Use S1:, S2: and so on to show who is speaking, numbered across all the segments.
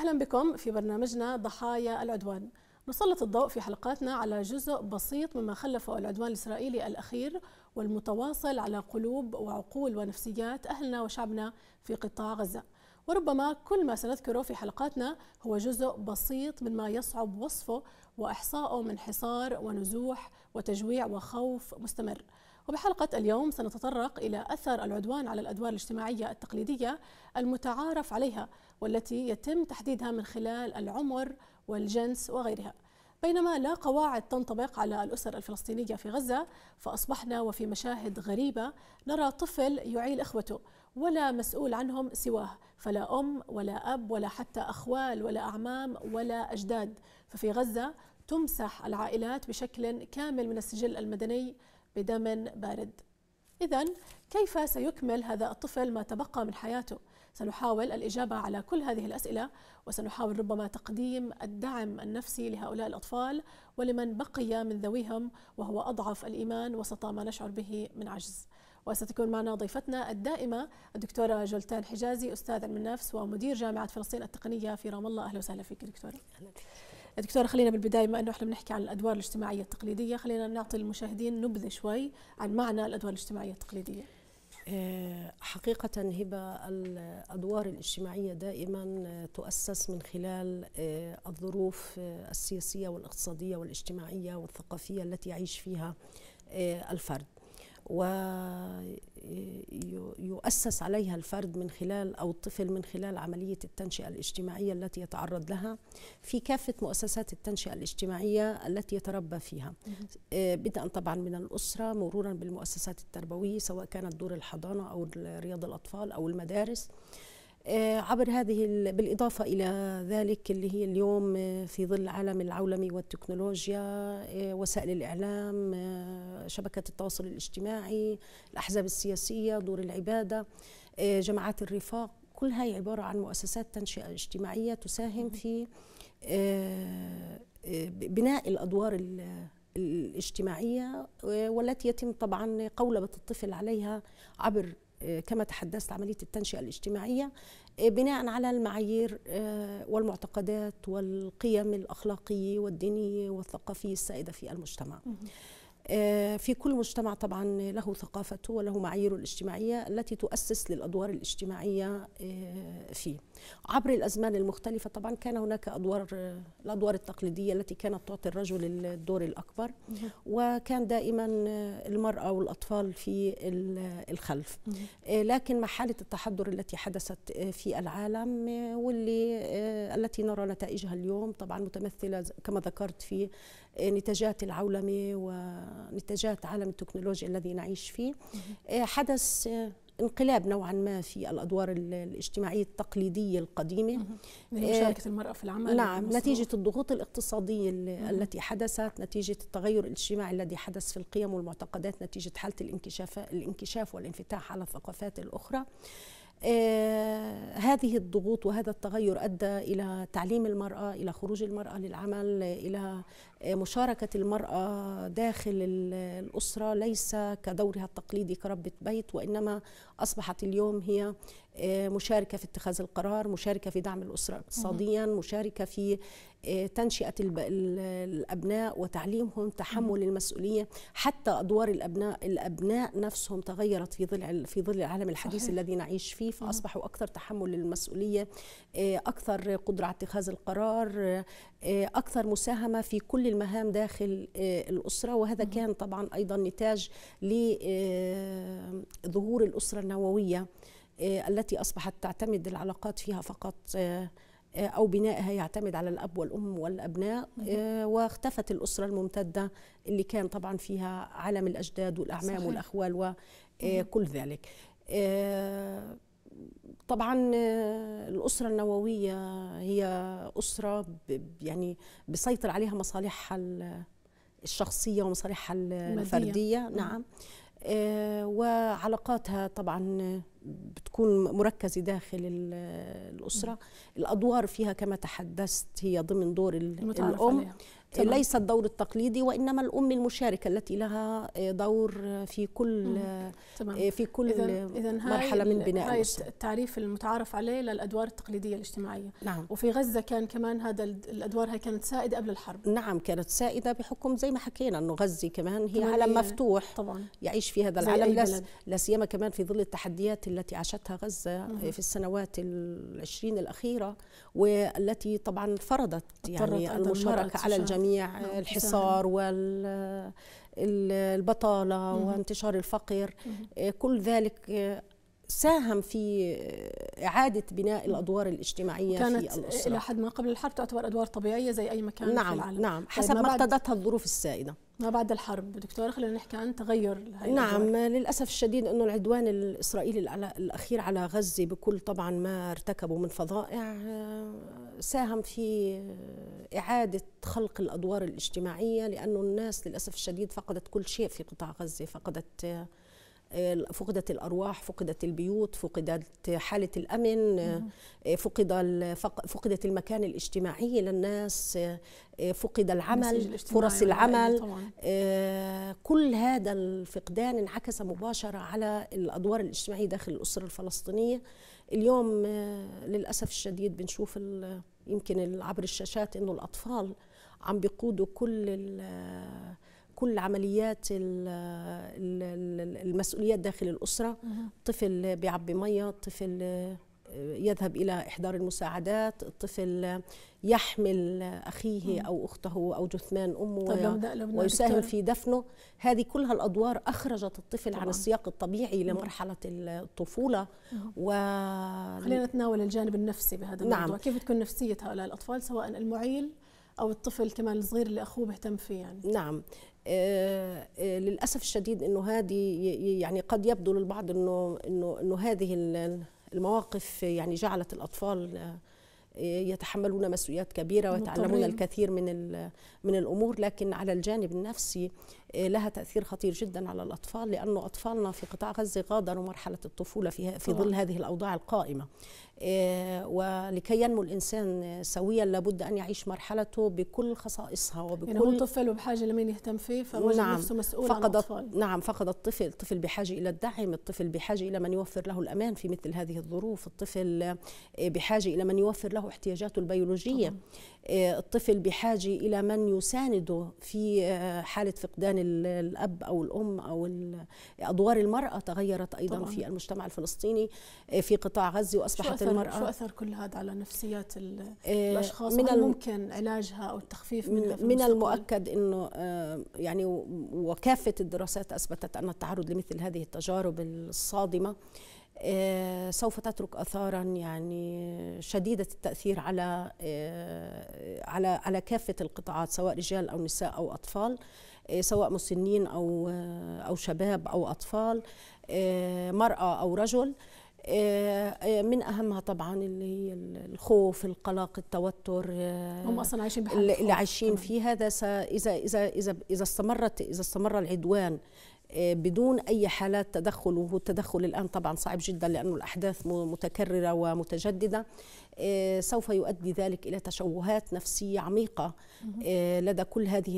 S1: أهلا بكم في برنامجنا ضحايا العدوان نسلط الضوء في حلقاتنا على جزء بسيط مما خلفه العدوان الإسرائيلي الأخير والمتواصل على قلوب وعقول ونفسيات أهلنا وشعبنا في قطاع غزة وربما كل ما سنذكره في حلقاتنا هو جزء بسيط مما يصعب وصفه وإحصاؤه من حصار ونزوح وتجويع وخوف مستمر وبحلقة اليوم سنتطرق إلى أثر العدوان على الأدوار الاجتماعية التقليدية المتعارف عليها والتي يتم تحديدها من خلال العمر والجنس وغيرها بينما لا قواعد تنطبق على الأسر الفلسطينية في غزة فأصبحنا وفي مشاهد غريبة نرى طفل يعيل إخوته ولا مسؤول عنهم سواه فلا أم ولا أب ولا حتى أخوال ولا أعمام ولا أجداد ففي غزة تمسح العائلات بشكل كامل من السجل المدني بدم بارد إذا كيف سيكمل هذا الطفل ما تبقى من حياته؟ سنحاول الإجابة على كل هذه الأسئلة وسنحاول ربما تقديم الدعم النفسي لهؤلاء الأطفال ولمن بقي من ذويهم وهو أضعف الإيمان وسط ما نشعر به من عجز وستكون معنا ضيفتنا الدائمة الدكتورة جولتان حجازي أستاذ علم النفس ومدير جامعة فلسطين التقنية في رام الله أهلا وسهلا فيك دكتورة أهلا فيك. دكتورة خلينا بالبداية ما أنه إحنا بنحكي عن الأدوار الاجتماعية التقليدية خلينا نعطي المشاهدين نبذة شوي عن معنى الأدوار الاجتماعية التقليدية آه،
S2: حقيقة هبة الأدوار الاجتماعية دائما آه، تؤسس من خلال آه، الظروف السياسية والاقتصادية والاجتماعية والثقافية التي يعيش فيها الفرد ويؤسس عليها الفرد من خلال أو الطفل من خلال عملية التنشئة الاجتماعية التي يتعرض لها في كافة مؤسسات التنشئة الاجتماعية التي يتربى فيها آه، بدءا طبعا من الأسرة مرورا بالمؤسسات التربوية سواء كانت دور الحضانة أو رياض الأطفال أو المدارس آه، عبر هذه بالإضافة إلى ذلك اللي هي اليوم آه، في ظل عالم العولمي والتكنولوجيا آه، وسائل الإعلام شبكة التواصل الاجتماعي الأحزاب السياسية دور العبادة جماعات الرفاق كل هاي عبارة عن مؤسسات تنشئة اجتماعية تساهم في بناء الأدوار الاجتماعية والتي يتم طبعا قولبة الطفل عليها عبر كما تحدثت عملية التنشئة الاجتماعية آه، بناء على المعايير آه، والمعتقدات والقيم الأخلاقية والدينية والثقافية السائدة في المجتمع آه، في كل مجتمع طبعا له ثقافته وله معاييره الاجتماعيه التي تؤسس للادوار الاجتماعيه آه، فيه. عبر الازمان المختلفه طبعا كان هناك ادوار آه، الادوار التقليديه التي كانت تعطي الرجل الدور الاكبر وكان دائما المراه والاطفال في الخلف. لكن مع حاله التحضر التي حدثت في العالم واللي التي نرى نتائجها اليوم طبعا متمثله كما ذكرت في نتاجات العولمة ونتاجات عالم التكنولوجيا الذي نعيش فيه آه، حدث آه، انقلاب نوعا ما في الادوار الاجتماعيه التقليديه القديمه يعني آه، مشاركه
S1: المراه في العمل نعم نتيجه
S2: الضغوط الاقتصاديه التي حدثت نتيجه التغير الاجتماعي الذي حدث في القيم والمعتقدات نتيجه حاله الانكشاف الانكشاف والانفتاح على الثقافات الاخرى هذه الضغوط وهذا التغير ادى الى تعليم المراه الى خروج المراه للعمل الى مشاركة المرأة داخل الأسرة ليس كدورها التقليدي كربة بيت وإنما أصبحت اليوم هي آه، مشاركة في اتخاذ القرار مشاركة في دعم الأسرة اقتصاديا مشاركة في آه، تنشئة الأبناء وتعليمهم تحمل المسؤولية حتى أدوار الأبناء الأبناء نفسهم تغيرت في ظل في ظل العالم الحديث صحيح. الذي نعيش فيه فأصبحوا أكثر تحمل للمسؤولية آه، أكثر قدرة على اتخاذ القرار أكثر مساهمة في كل المهام داخل آه، الأسرة وهذا كان طبعا أيضا نتاج لظهور آه، الأسرة النووية آه، التي أصبحت تعتمد العلاقات فيها فقط أو بنائها يعتمد على الأب والأم والأبناء واختفت الأسرة الممتدة اللي كان طبعا فيها عالم الأجداد والأعمام صحيح. والأخوال وكل ذلك طبعا آه، الاسره النوويه هي اسره يعني بيسيطر عليها مصالحها الشخصيه ومصالحها الفرديه نعم آه، وعلاقاتها طبعا بتكون مركزة داخل الأسرة الأدوار فيها كما تحدثت هي ضمن دور الأم عليها. طبعا. ليس الدور التقليدي وانما الام المشاركه التي لها آه، دور في كل طبعا. آه، آه، في كل إذن إذن مرحله من بناء هاي
S1: التعريف المتعارف عليه للادوار التقليديه الاجتماعيه نعم. وفي غزه كان كمان هذا الادوار هاي كانت سائده قبل الحرب نعم كانت سائده بحكم زي ما حكينا انه غزه
S2: كمان هي عالم مفتوح طبعا يعيش في هذا العالم لا سيما كمان في ظل التحديات التي عاشتها غزه مم. في السنوات العشرين الاخيره والتي طبعا فرضت يعني المشاركه على الجميع جميع نعم، الحصار وال البطاله وانتشار الفقر آه، كل ذلك آه، ساهم في آه، إعادة بناء الأدوار الاجتماعية كانت في الأسرة إلى حد
S1: ما قبل الحرب تعتبر أدوار طبيعية زي أي مكان نعم في العالم نعم طيب، حسب ما اقتضتها
S2: الظروف السائدة
S1: ما بعد الحرب دكتور خلينا نحكي عن تغير نعم الأدوار. للأسف الشديد أنه العدوان الإسرائيلي
S2: الأخير على غزة بكل طبعا ما ارتكبه من فظائع ساهم في إعادة خلق الأدوار الاجتماعية لأن الناس للأسف الشديد فقدت كل شيء في قطاع غزة فقدت فقدت الارواح فقدت البيوت فقدت حاله الامن فقد فقدت المكان الاجتماعي للناس آه، فقد العمل فرص العمل آه، كل هذا الفقدان انعكس مباشره على الادوار الاجتماعيه داخل الاسره الفلسطينيه اليوم آه، للاسف الشديد بنشوف يمكن عبر الشاشات انه الاطفال عم بيقودوا كل كل عمليات المسؤوليات داخل الاسره طفل بيعبي ميه طفل آه، يذهب الى احضار المساعدات الطفل يحمل اخيه او اخته او جثمان امه طيب ويساهم في دفنه هذه كلها الادوار اخرجت الطفل طبعا. عن السياق الطبيعي لمرحله الطفوله و
S1: خلينا نتناول الجانب النفسي بهذا الموضوع نعم. كيف تكون نفسيه هؤلاء الاطفال سواء المعيل او الطفل كمان الصغير اللي اخوه بيهتم فيه يعني نعم آه،
S2: آه، للاسف الشديد انه هذه يعني قد يبدو للبعض انه انه انه هذه المواقف يعني جعلت الاطفال آه، يتحملون مسؤوليات كبيره ويتعلمون الكثير من من الامور لكن على الجانب النفسي آه، لها تاثير خطير جدا على الاطفال لانه اطفالنا في قطاع غزه غادروا مرحله الطفوله في في ظل هذه الاوضاع القائمه آه، ولكي ينمو الانسان سويا لابد ان يعيش مرحلته بكل خصائصها وبكل يعني هو
S1: طفل وبحاجه لمن يهتم فيه فوجد نعم نفسه مسؤول فقد عن الأطفال.
S2: نعم فقد الطفل الطفل بحاجه الى الدعم الطفل بحاجه الى من يوفر له الامان في مثل هذه الظروف الطفل آه، بحاجه الى من يوفر له احتياجاته البيولوجيه طبعا. الطفل بحاجة إلى من يسانده في آه، حالة فقدان الأب أو الأم أو أدوار المرأة تغيرت أيضا طبعا. في المجتمع الفلسطيني آه، في قطاع غزة وأصبحت شو المرأة شو
S1: أثر كل هذا على نفسيات آه، الأشخاص من هل ممكن علاجها أو التخفيف منها في من المؤكد
S2: أنه يعني وكافة الدراسات أثبتت أن التعرض لمثل هذه التجارب الصادمة آه، سوف تترك اثارا يعني شديده التاثير على آه، على على كافه القطاعات سواء رجال او نساء او اطفال آه، سواء مسنين او او شباب او اطفال مراه او رجل من اهمها طبعا اللي هي الخوف القلق التوتر هم اصلا عايشين بحاله اللي عايشين فيه هذا اذا اذا اذا اذا استمرت اذا استمر العدوان بدون اي حالات تدخل وهو التدخل الان طبعا صعب جدا لانه الاحداث متكرره ومتجدده آه، سوف يؤدي ذلك الى تشوهات نفسيه عميقه آه، لدى كل هذه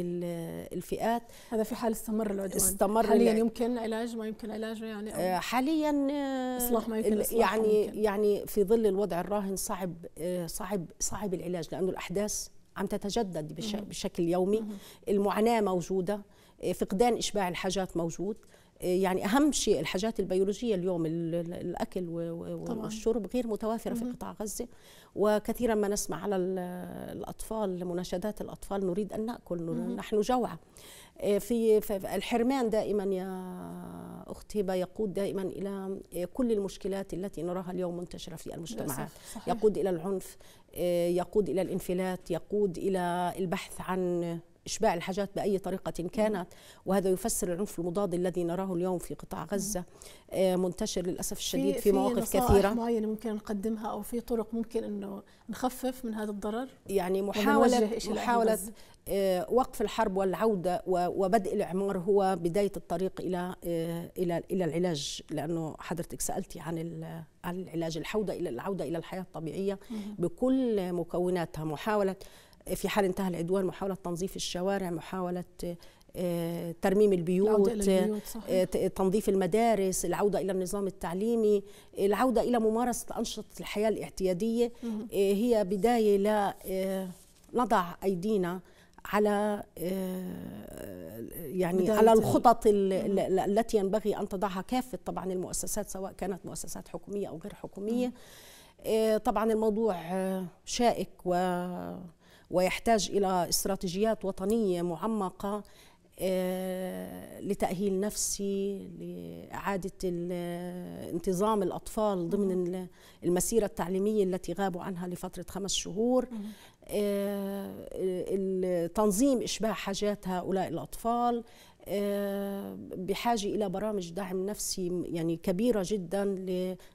S2: الفئات هذا في حال استمر العدوان استمر حاليا
S1: يمكن علاج ما يمكن علاجه يعني أو آه،
S2: حاليا اصلاح ما يمكن إصلاح يعني ممكن. يعني في ظل الوضع الراهن صعب صعب صعب العلاج لانه الاحداث عم تتجدد بشكل يومي المعاناه موجوده فقدان اشباع الحاجات موجود يعني اهم شيء الحاجات البيولوجيه اليوم الاكل والشرب غير متوافره في قطاع غزه وكثيرا ما نسمع على الاطفال مناشدات الاطفال نريد ان ناكل نحن جوعى في الحرمان دائما يا اخت هبه يقود دائما الى كل المشكلات التي نراها اليوم منتشره في المجتمعات يقود الى العنف يقود الى الانفلات يقود الى البحث عن إشباع الحاجات بأي طريقة كانت وهذا يفسر العنف المضاد الذي نراه اليوم في قطاع غزة آه، منتشر للأسف الشديد في, في مواقف في
S1: معينة ممكن نقدمها أو في طرق ممكن أنه نخفف من هذا الضرر يعني محاولة محاولة
S2: آه، وقف الحرب والعودة وبدء الإعمار هو بداية الطريق إلى آه، إلى إلى العلاج لأنه حضرتك سألتي عن العلاج الحودة إلى العودة إلى الحياة الطبيعية بكل مكوناتها محاولة في حال انتهى العدوان محاولة تنظيف الشوارع محاولة آه، ترميم البيوت, البيوت آه، تنظيف المدارس العودة إلى النظام التعليمي العودة إلى ممارسة أنشطة الحياة الاعتيادية آه، هي بداية لنضع أيدينا على يعني على الخطط التي ينبغي أن تضعها كافة طبعا المؤسسات سواء كانت مؤسسات حكومية أو غير حكومية طبعا الموضوع شائك و ويحتاج الى استراتيجيات وطنيه معمقه آه، لتاهيل نفسي لاعاده انتظام الاطفال ضمن المسيره التعليميه التي غابوا عنها لفتره خمس شهور آه، تنظيم اشباع حاجات هؤلاء الاطفال آه، بحاجه الى برامج دعم نفسي يعني كبيره جدا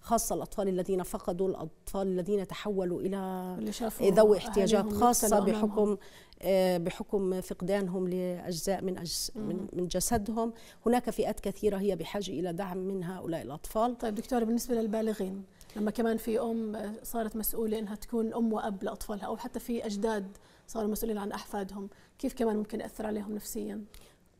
S2: خاصه الاطفال الذين فقدوا الاطفال الذين تحولوا الى ذوي احتياجات خاصه بحكم آه، بحكم فقدانهم لاجزاء من أجز من
S1: جسدهم هناك فئات كثيره هي بحاجه الى دعم من هؤلاء الاطفال طيب دكتور بالنسبه للبالغين لما كمان في ام صارت مسؤوله انها تكون ام واب لاطفالها او حتى في اجداد صاروا مسؤولين عن احفادهم كيف كمان ممكن ياثر عليهم نفسيا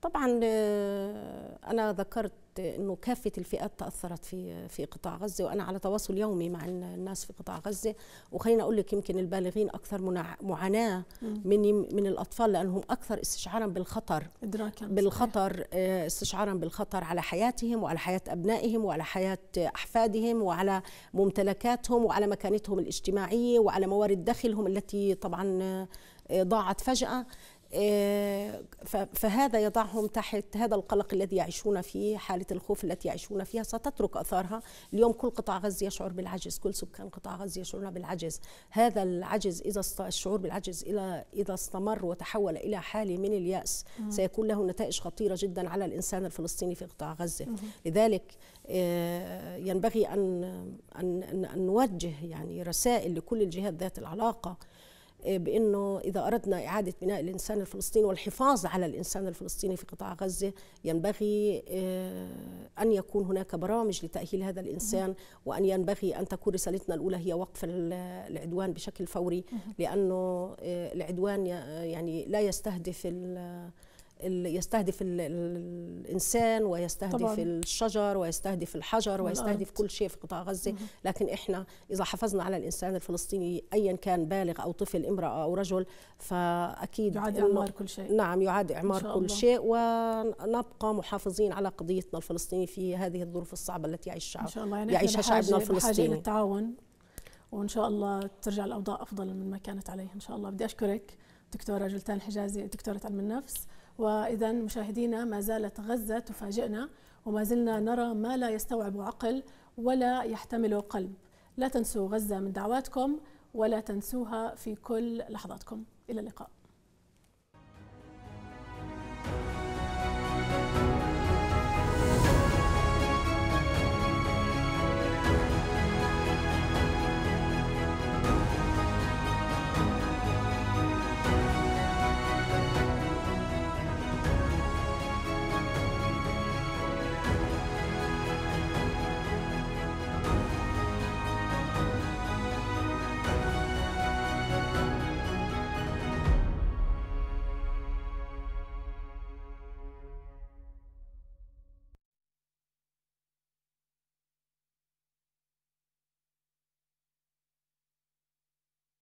S2: طبعا آه، انا ذكرت انه كافه الفئات تاثرت في في قطاع غزه وانا على تواصل يومي مع الناس في قطاع غزه وخلينا اقول لك يمكن البالغين اكثر معاناه من من الاطفال لانهم اكثر استشعارا بالخطر ادراكا يعني بالخطر آه، استشعارا بالخطر على حياتهم وعلى حياه ابنائهم وعلى حياه احفادهم وعلى ممتلكاتهم وعلى مكانتهم الاجتماعيه وعلى موارد دخلهم التي طبعا آه، ضاعت فجاه إيه، فهذا يضعهم تحت هذا القلق الذي يعيشون فيه حالة الخوف التي يعيشون فيها ستترك أثارها اليوم كل قطاع غزة يشعر بالعجز كل سكان قطاع غزة يشعرون بالعجز هذا العجز إذا است... الشعور بالعجز إلى إذا استمر وتحول إلى حالة من اليأس سيكون له نتائج خطيرة جدا على الإنسان الفلسطيني في قطاع غزة لذلك إيه، ينبغي أن... أن... أن نوجه يعني رسائل لكل الجهات ذات العلاقة آه، بانه اذا اردنا اعاده بناء الانسان الفلسطيني والحفاظ على الانسان الفلسطيني في قطاع غزه ينبغي آه، ان يكون هناك برامج لتاهيل هذا الانسان وان ينبغي ان تكون رسالتنا الاولى هي وقف العدوان بشكل فوري لانه آه، العدوان يعني لا يستهدف يستهدف الانسان ويستهدف طبعاً. الشجر ويستهدف الحجر ويستهدف كل شيء في قطاع غزه مم. لكن احنا اذا حافظنا على الانسان الفلسطيني ايا كان بالغ او طفل امراه او رجل فاكيد يعاد اعمار كل شيء نعم يعاد اعمار كل الله. شيء ونبقى محافظين على قضيتنا الفلسطينيه في هذه الظروف الصعبه التي يعيش الشعب إن شاء الله يعني يعيشها شعبنا الفلسطيني
S1: للتعاون وان شاء الله ترجع الاوضاع افضل من ما كانت عليه ان شاء الله بدي اشكرك دكتوره جلتان حجازي دكتوره علم النفس واذا مشاهدينا ما زالت غزه تفاجئنا وما زلنا نرى ما لا يستوعب عقل ولا يحتمله قلب لا تنسوا غزه من دعواتكم ولا تنسوها في كل لحظاتكم الى اللقاء